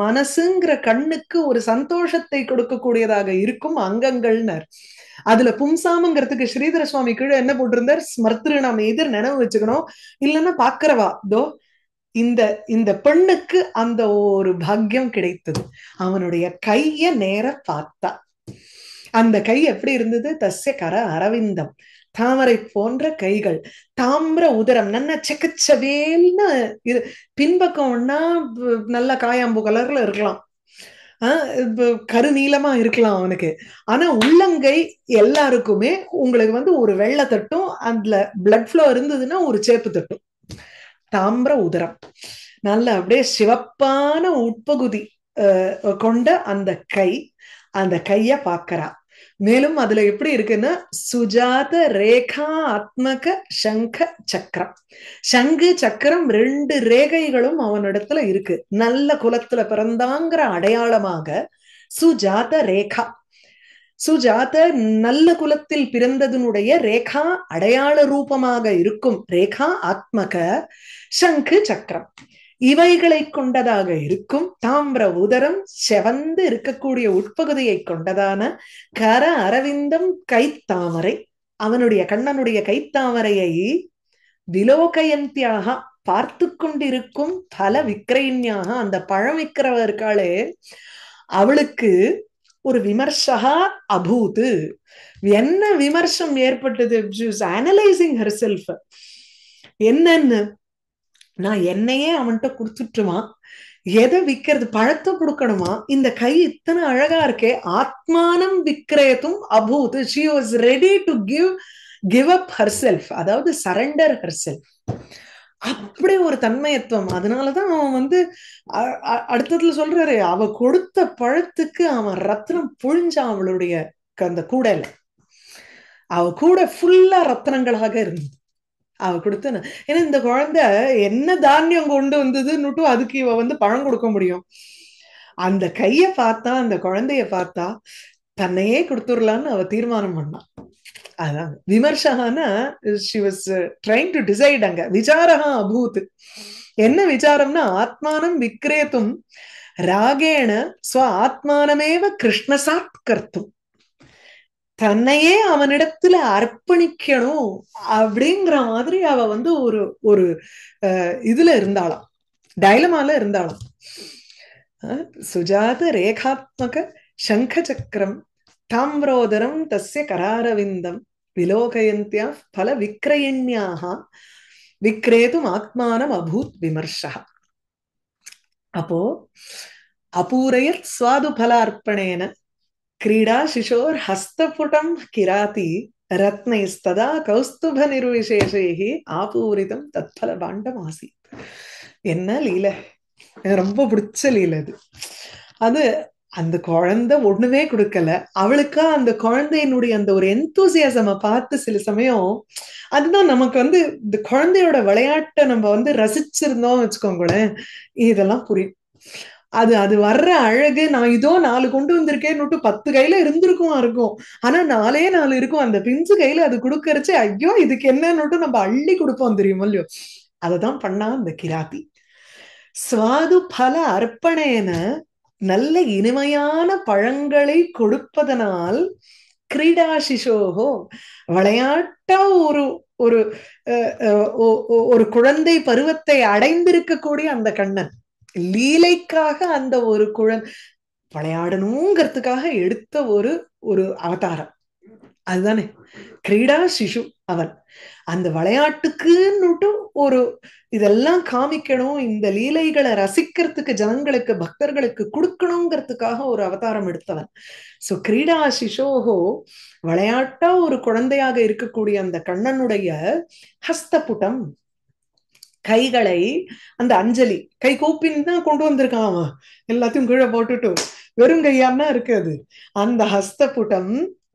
மனசுங்கிற கண்ணுக்கு ஒரு சந்தோஷத்தை கொடுக்கக்கூடியதாக இருக்கும் அங்கங்கள்னர் அதுல பும்சாமுங்கிறதுக்கு ஸ்ரீதர சுவாமி கீழே என்ன போட்டிருந்தார் ஸ்மர்திரு நாம் எதிர் நினைவு வச்சுக்கணும் இல்லைன்னா பாக்குறவா தோ இந்த இந்த பெண்ணுக்கு அந்த ஒரு பாக்கியம் கிடைத்தது அவனுடைய கைய நேர பார்த்தா அந்த கை எப்படி இருந்தது தஸ்ய கர அரவிந்தம் தாமரை போன்ற கைகள் தாமிர உதரம் நல்ல செக்கச்சவேல்னு இரு பின்பக்கம்னா நல்ல காயாம்பு கலர்ல இருக்கலாம் கருநீளமா இருக்கலாம் அவனுக்கு ஆனா உள்ளங்கை எல்லாருக்குமே உங்களுக்கு வந்து ஒரு வெள்ளை தட்டும் அதுல பிளட் ஃப்ளோ இருந்ததுன்னா ஒரு சேப்பு தட்டும் தாமிர உதரம் நல்ல அப்படியே சிவப்பான உட்பகுதி கொண்ட அந்த கை அந்த கைய பாக்குறா மேலும் அதுல எப்படி இருக்குன்னா சுஜாத ரேகா ஆத்மக சங்க சக்கரம் சங்கு சக்கரம் ரெண்டு ரேகைகளும் அவனிடத்துல இருக்கு நல்ல குலத்துல பிறந்தாங்கிற அடையாளமாக சுஜாத ரேகா சுஜாத நல்ல குலத்தில் பிறந்ததனுடைய ரேகா அடையாள ரூபமாக இருக்கும் ரேகா ஆத்மக சங்கு சக்கரம் இவைகளை கொண்டதாக இருக்கும் தாமிர உதரம் செவந்து இருக்கக்கூடிய உட்பகுதியை கொண்டதான கர அரவிந்தம் கைத்தாமரை அவனுடைய கண்ணனுடைய கைத்தாமரையை விலோகயந்தியாக பார்த்து கொண்டிருக்கும் பல விக்கிரைன்யாக அந்த பழம் விக்கிறவர்களே இருக்காளே அவளுக்கு ஒரு விமர்சகா அபூது என்ன விமர்சம் ஏற்பட்டது அனலைசிங் ஹெர் செல்ஃப் என்னன்னு நான் என்னையே அவன்கிட்ட கொடுத்துட்டுமா எதை விற்கிறது பழத்தை கொடுக்கணுமா இந்த கை இத்தனை அழகா இருக்கே ஆத்மானம் விக்ரயத்தும் அபூத் she was ready to give give up herself அதாவது சரண்டர் ஹர் செல்ஃப் அப்படி ஒரு தன்மையத்துவம் அதனாலதான் அவன் வந்து அடுத்ததுல சொல்றாரு அவ கொடுத்த பழத்துக்கு அவன் ரத்னம் புழிஞ்சான் அவளுடைய அந்த கூடையில அவ கூட ஃபுல்லா ரத்னங்களாக இருந்தது அவ கொடுத்தனு ஏன்னா இந்த குழந்தை என்ன தானியம் கொண்டு வந்ததுன்னுட்டும் அதுக்கு இவ வந்து பழம் கொடுக்க முடியும் அந்த கைய பார்த்தா அந்த குழந்தைய பார்த்தா தன்னையே கொடுத்துடலான்னு அவ தீர்மானம் பண்ணான் அதான் விமர்சகனா ஷி ட்ரைங் டு டிசைட் அங்க விசாரகா அபூத் என்ன விசாரம்னா ஆத்மானம் விக்ரேத்தும் ராகேண ஸ்வ ஆத்மானமேவ கிருஷ்ணசாத் கர்த்தும் தன்னையே அவனிடத்துல அர்ப்பணிக்கணும் அப்படிங்கிற மாதிரி அவ வந்து ஒரு ஒரு இதுல இருந்தாளாம் டைலமால இருந்தாளாம் சுஜாத ரேகாத்மக சங்க சக்கரம் தாம்ரோதரம் தஸ்ய கராரவிந்தம் விலோகயந்தியா பல விக்கிரயண்யாக விக்ரேதும் ஆத்மானம் அபூத் விமர்சா அப்போ அபூரையர் சுவாது பல அர்ப்பணேன கிரீடா क्रीडाशिशोर् ஹஸ்தபுடம் किराति रत्नैस्तदा கௌஸ்துப ஆபூரிதம் தத்பல பாண்டம் ஆசீத் என்ன லீலை ரொம்ப பிடிச்ச லீல அது அது அந்த குழந்தை ஒண்ணுமே கொடுக்கல அவளுக்கா அந்த குழந்தையினுடைய அந்த ஒரு எந்தூசியாசம பார்த்து சில சமயம் அதுதான் நமக்கு வந்து இந்த குழந்தையோட விளையாட்டை நம்ம வந்து ரசிச்சிருந்தோம் வச்சுக்கோங்களேன் இதெல்லாம் புரியும் அது அது வர்ற அழகு நான் இதோ நாலு கொண்டு வந்திருக்கேன்னு பத்து கையில இருந்திருக்கும் இருக்கும் ஆனா நாலே நாலு இருக்கும் அந்த பிஞ்சு கையில அது கொடுக்கறச்சு ஐயோ இதுக்கு என்னன்னு நம்ம அள்ளி கொடுப்போம் தெரியுமோ இல்லையோ அததான் பண்ணா அந்த கிராத்தி சுவாது பல அர்ப்பணேன நல்ல இனிமையான பழங்களை கொடுப்பதனால் கிரீடா சிசோகோ விளையாட்டா ஒரு ஒரு ஒரு குழந்தை பருவத்தை அடைந்திருக்கக்கூடிய அந்த கண்ணன் லீலைக்காக அந்த ஒரு குழந்தை விளையாடணுங்கிறதுக்காக எடுத்த ஒரு ஒரு அவதாரம் அதுதானே கிரீடா சிசு அவன் அந்த விளையாட்டுக்குன்னுட்டு ஒரு இதெல்லாம் காமிக்கணும் இந்த லீலைகளை ரசிக்கிறதுக்கு ஜனங்களுக்கு பக்தர்களுக்கு கொடுக்கணுங்கிறதுக்காக ஒரு அவதாரம் எடுத்தவன் சோ கிரீடா சிசோகோ விளையாட்டா ஒரு குழந்தையாக இருக்கக்கூடிய அந்த கண்ணனுடைய ஹஸ்தபுட்டம் கைகளை அந்த அஞ்சலி கை கோப்பின்னு தான் கொண்டு வந்திருக்கான் அவன் எல்லாத்தையும் கீழே போட்டுட்டு வெறும் கையான்னா அது அந்த ஹஸ்தபுடம்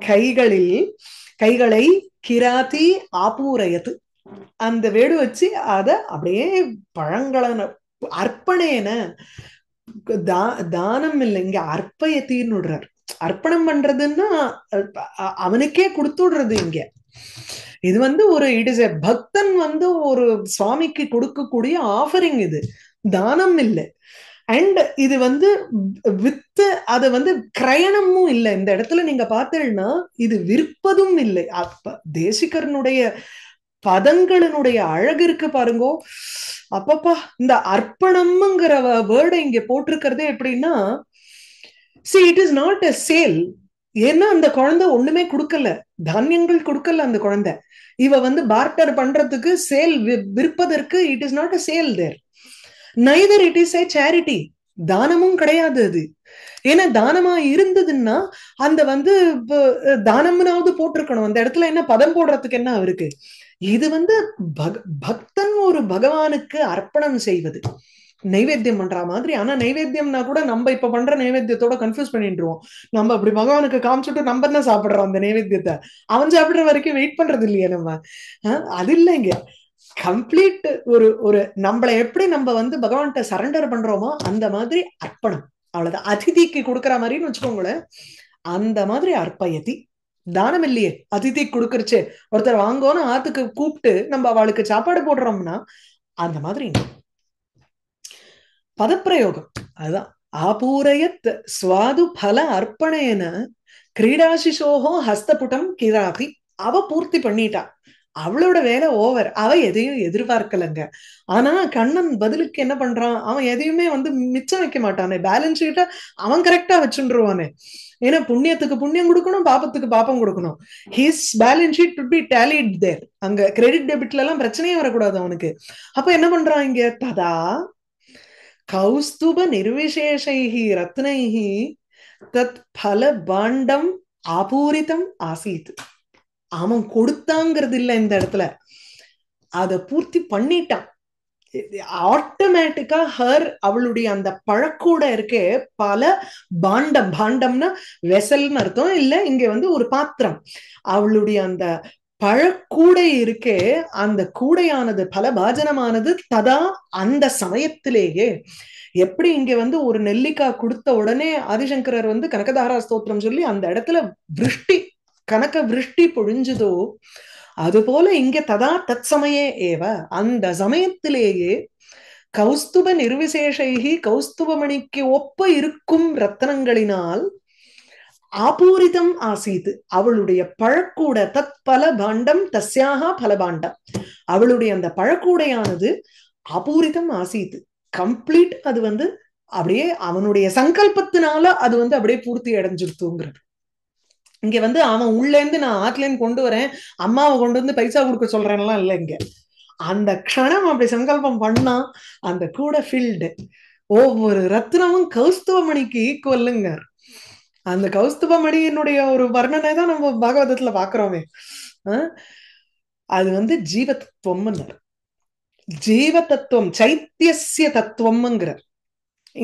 கைகளில் கைகளை கிராத்தி ஆபூரையது அந்த வேடு வச்சு அத அப்படியே பழங்கள அர்ப்பணேன தா தானம் இல்லை இங்க அர்ப்பயத்தின்னு விடுறாரு அர்ப்பணம் பண்றதுன்னா அவனுக்கே கொடுத்து விடுறது இங்க இது வந்து ஒரு இட் இஸ் எ பக்தன் வந்து ஒரு சுவாமிக்கு கொடுக்கக்கூடிய ஆஃபரிங் இது தானம் இல்லை அண்ட் இது வந்து வித்த அது வந்து கிரயணமும் இல்லை இந்த இடத்துல நீங்க பார்த்தீங்கன்னா இது விற்பதும் இல்லை தேசிகரனுடைய பதங்களினுடைய அழகு இருக்கு பாருங்கோ அப்பப்பா இந்த அர்ப்பணம்ங்கிற வேர்டை இங்க போட்டிருக்கிறதே எப்படின்னா see it is not a sale ஏன்னா அந்த குழந்தை ஒண்ணுமே கொடுக்கல தானியங்கள் கொடுக்கல அந்த குழந்தை இவ வந்து பார்ட்டர் பண்றதுக்கு சேல் விற்பதற்கு it is not a sale there neither it is a charity தானமும் கிடையாது அது ஏன்னா தானமா இருந்ததுன்னா அந்த வந்து தானம்னாவது போட்டிருக்கணும் அந்த இடத்துல என்ன பதம் போடுறதுக்கு என்ன இருக்கு இது வந்து பக்தன் ஒரு பகவானுக்கு அர்ப்பணம் செய்வது நைவேத்தியம் பண்ற மாதிரி ஆனா நைவேத்தியம்னா கூட நம்ம இப்ப பண்ற நைவேத்தியத்தோட கன்ஃபியூஸ் பண்ணிட்டுருவோம் நம்ம அப்படி பகவானுக்கு காமிச்சுட்டு நம்ம தான் சாப்பிடுறோம் அந்த நைவேத்தியத்தை அவன் சாப்பிடுற வரைக்கும் வெயிட் பண்றது இல்லையா நம்ம அது இல்லைங்க கம்ப்ளீட் ஒரு ஒரு நம்மளை எப்படி நம்ம வந்து பகவான்கிட்ட சரண்டர் பண்றோமோ அந்த மாதிரி அர்ப்பணம் அவ்வளவுதான் அதிதிக்கு கொடுக்குற மாதிரின்னு வச்சுக்கோங்களேன் அந்த மாதிரி அற்பயதி தானம் இல்லையே அதிதி கொடுக்குறச்சு ஒருத்தர் வாங்கோன்னு ஆத்துக்கு கூப்பிட்டு நம்ம அவளுக்கு சாப்பாடு போடுறோம்னா அந்த மாதிரி பதப்பிரயோகம் அதுதான் ஆபூரயத் சுவாது பல அர்ப்பணேன கிரீடாசிசோகம் ஹஸ்தபுடம் கிராகி அவ பூர்த்தி பண்ணிட்டா அவளோட வேலை ஓவர் அவ எதையும் எதிர்பார்க்கலங்க ஆனா கண்ணன் பதிலுக்கு என்ன பண்றான் அவன் எதையுமே வந்து மிச்சம் வைக்க மாட்டானே பேலன்ஸ் கிட்ட அவன் கரெக்டா வச்சுருவானே ஏன்னா புண்ணியத்துக்கு புண்ணியம் கொடுக்கணும் பாப்பத்துக்கு பாப்பம் கொடுக்கணும் his balance sheet to be tallied there அங்க கிரெடிட் டெபிட்ல எல்லாம் பிரச்சனையே வரக்கூடாது அவனுக்கு அப்ப என்ன பண்றான் இங்க ததா கௌஸ்துப நிர்விசேஷைஹி ரத்னைஹி தத் பல பாண்டம் அபூரிதம் ஆசீத் அவன் கொடுத்தாங்கிறது இல்லை இந்த இடத்துல அதை பூர்த்தி பண்ணிட்டான் ஆட்டோமேட்டிக்கா ஹர் அவளுடைய அந்த பழக்கூட இருக்கே பல பாண்டம் பாண்டம்னா வெசல்னு அர்த்தம் இல்ல இங்க வந்து ஒரு பாத்திரம் அவளுடைய அந்த பழக்கூடை இருக்கே அந்த கூடையானது பல பாஜனமானது ததா அந்த சமயத்திலேயே எப்படி இங்க வந்து ஒரு நெல்லிக்காய் கொடுத்த உடனே ஆதிசங்கரர் வந்து கனகதாரா ஸ்தோத்திரம் சொல்லி அந்த இடத்துல விருஷ்டி கனக விருஷ்டி பொழிஞ்சதோ அதுபோல இங்க ததா தத் சமய ஏவ அந்த சமயத்திலேயே கௌஸ்துப நிர்விசேஷி கௌஸ்துபமணிக்கு ஒப்ப இருக்கும் ரத்தனங்களினால் ஆபூரிதம் ஆசீது அவளுடைய பழக்கூட தத் பல பாண்டம் தஸ்யாக பல பாண்டம் அவளுடைய அந்த பழக்கூடையானது அபூரிதம் ஆசீது கம்ப்ளீட் அது வந்து அப்படியே அவனுடைய சங்கல்பத்தினால அது வந்து அப்படியே பூர்த்தி அடைஞ்சிருத்துங்கிறது இங்க வந்து அவன் உள்ள இருந்து நான் ஆத்துலேருந்து கொண்டு வரேன் அம்மாவை கொண்டு வந்து பைசா கொடுக்க சொல்றேன்லாம் இல்லை இங்க அந்த க்ஷணம் அப்படி சங்கல்பம் பண்ணா அந்த கூட ஃபீல்டு ஒவ்வொரு ரத்னமும் மணிக்கு ஈக்குவல்லுங்கார் அந்த கௌஸ்துப மடியினுடைய ஒரு வர்ணனை தான் நம்ம பாகவதத்துல பாக்குறோமே அது வந்து ஜீவ ஜீவ தத்துவம் சைத்தியசிய தத்துவம்ங்கிறார்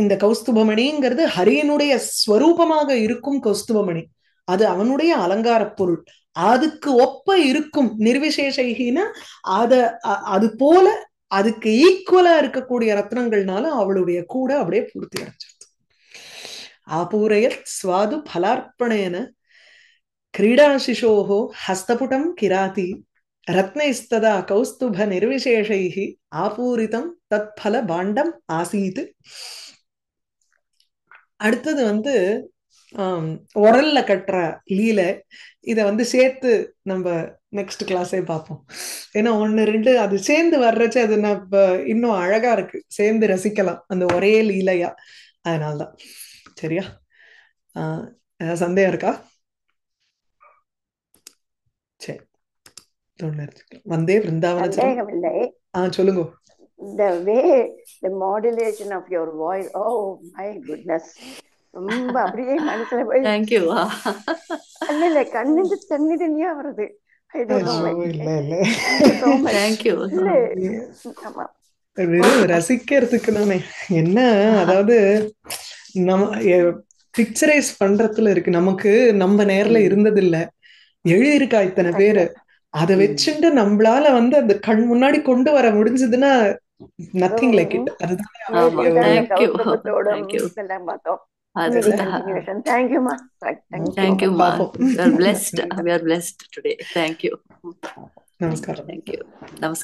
இந்த கௌஸ்துபமணிங்கிறது ஹரியனுடைய ஸ்வரூபமாக இருக்கும் கௌஸ்துபமணி அது அவனுடைய அலங்கார பொருள் அதுக்கு ஒப்ப இருக்கும் நிர்விசேஷகினா அத அது போல அதுக்கு ஈக்குவலா இருக்கக்கூடிய ரத்னங்கள்னால அவளுடைய கூட அப்படியே பூர்த்தி அடைஞ்சு ஸ்வாது பலார்ப்பணேன கிரீடாசிஷோ ஹஸ்தபுடம் கிராதி ரத்னைஸ்ததா கௌஸ்துப कौस्तुभनिर्विशेषैः ஆபூரிதம் தத் பல பாண்டம் ஆசீத்து அடுத்தது வந்து உரல்ல கட்டுற லீல இதை வந்து சேர்த்து நம்ம நெக்ஸ்ட் கிளாஸே பார்ப்போம் ஏன்னா ஒன்று ரெண்டு அது சேர்ந்து வர்றச்சு அது நம்ம இன்னும் அழகா இருக்கு சேர்ந்து ரசிக்கலாம் அந்த ஒரே லீலையா அதனால்தான் சரியா ஏதாவது சந்தேகம் இருக்கா சரி வந்தே விருந்தாவன சொல்லுங்க the way the modulation of your voice oh my goodness ரொம்ப அப்படியே மனசுல போய் தேங்க் [laughs] யூ இல்ல இல்ல கண்ணுக்கு தண்ணி தண்ணியா வருது ரசிக்கிறதுக்கு தானே என்ன அதாவது நம்ம பிக்சரைஸ் பண்றதுல இருக்கு நமக்கு நம்ம நேர்ல இருந்ததில்ல எழுதியிருக்கா இத்தனை பேரு அதை வச்சுட்டு நம்மளால வந்து அந்த கண் முன்னாடி கொண்டு வர முடிஞ்சதுன்னா நத்திங் லைக் இட் அதுதான் பார்த்தோம் தேங்க்யூமா தேங்க்யூமா பிளஸ்ட் பிளஸ்ட் டுடே தேங்க்யூ நமஸ்காரம் தேங்க்யூ நமஸ்காரம்